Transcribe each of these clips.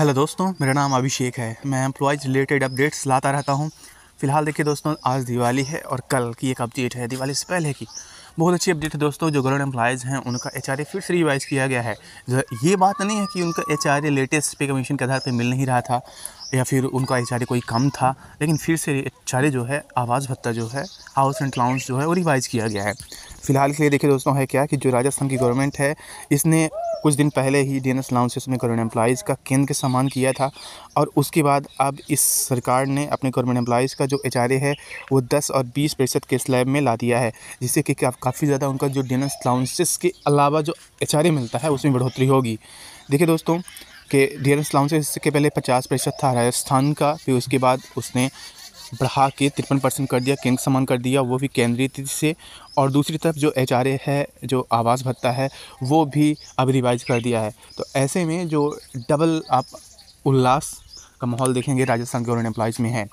hello दोस्तों मेरा नाम अभिषेक है मैं एम्प्लॉयज़ रिलेटेड अपडेट्स लाता रहता हूँ फिलहाल देखिए दोस्तों आज दिवाली है और कल की एक अपडेट है दिवाली से पहले की बहुत अच्छी अपडेट है दोस्तों जो गवर्नमेंट एम्प्लॉयज़ हैं उनका एच फिर से रिवाइज किया गया है ये बात नहीं है कि उनका एच लेटेस्ट पे कमीशन के आधार पर मिल नहीं रहा था या फिर उनका एच कोई कम था लेकिन फिर से एच जो है आवाज़ भत्ता जो है हाउस एंड लाउंस जो है वो रिवाइज किया गया है फिलहाल के लिए देखिए दोस्तों है क्या कि जो राजस्थान की गवर्नमेंट है इसने कुछ दिन पहले ही डी एन एस लाउंसेस ने गवर्नमेंट एम्प्लॉज़ का केंद्र के सम्मान किया था और उसके बाद अब इस सरकार ने अपने गवर्नमेंट एम्प्लॉज़ का जो एच है वो दस और बीस प्रतिशत के स्लैब में ला दिया है जिससे कि काफ़ी ज़्यादा उनका जो डी एन एस लाउंसेस के अलावा जो एच मिलता है उसमें बढ़ोतरी होगी देखिए दोस्तों के डी एन एस लाउंसेस के पहले पचास प्रतिशत था राजस्थान का फिर उसके बाद उसने बढ़ा के तिरपन परसेंट कर दिया केंद्र समान कर दिया वो भी केंद्रीय से और दूसरी तरफ जो एच है जो आवास भत्ता है वो भी अब रिवाइज कर दिया है तो ऐसे में जो डबल आप उल्लास का माहौल देखेंगे राजस्थान गवर्नमेंट एम्प्लॉज़ में है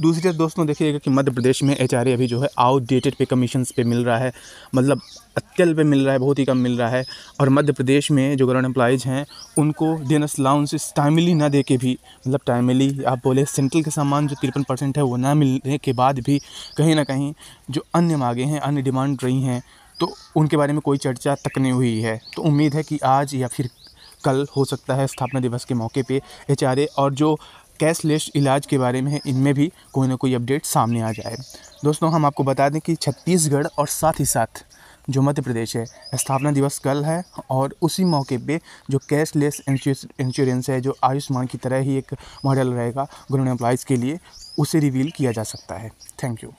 दूसरी तरफ दोस्तों देखिएगा कि मध्य प्रदेश में एच अभी जो है आउटडेटेड पे कमीशन पे मिल रहा है मतलब अत्यल पे मिल रहा है बहुत ही कम मिल रहा है और मध्य प्रदेश में जो गवर्नमेंट एम्प्लॉयज़ हैं उनको देन अलाउंसेस टाइमली ना दे के भी मतलब टाइमली आप बोले सेंट्रल के सामान जो तिरपन परसेंट है वो ना मिलने के बाद भी कहीं ना कहीं जो अन्य मांगे हैं अन्य डिमांड रही हैं तो उनके बारे में कोई चर्चा तक नहीं हुई है तो उम्मीद है कि आज या फिर कल हो सकता है स्थापना दिवस के मौके पे एच और जो कैशलेस इलाज के बारे में इनमें भी कोई ना कोई अपडेट सामने आ जाए दोस्तों हम आपको बता दें कि छत्तीसगढ़ और साथ ही साथ जो मध्य प्रदेश है स्थापना दिवस कल है और उसी मौके पे जो कैशलेस इंश्योरेंस है जो आयुष्मान की तरह ही एक मॉडल रहेगा गवर्नमेंट एम्प्लॉज़ के लिए उसे रिवील किया जा सकता है थैंक यू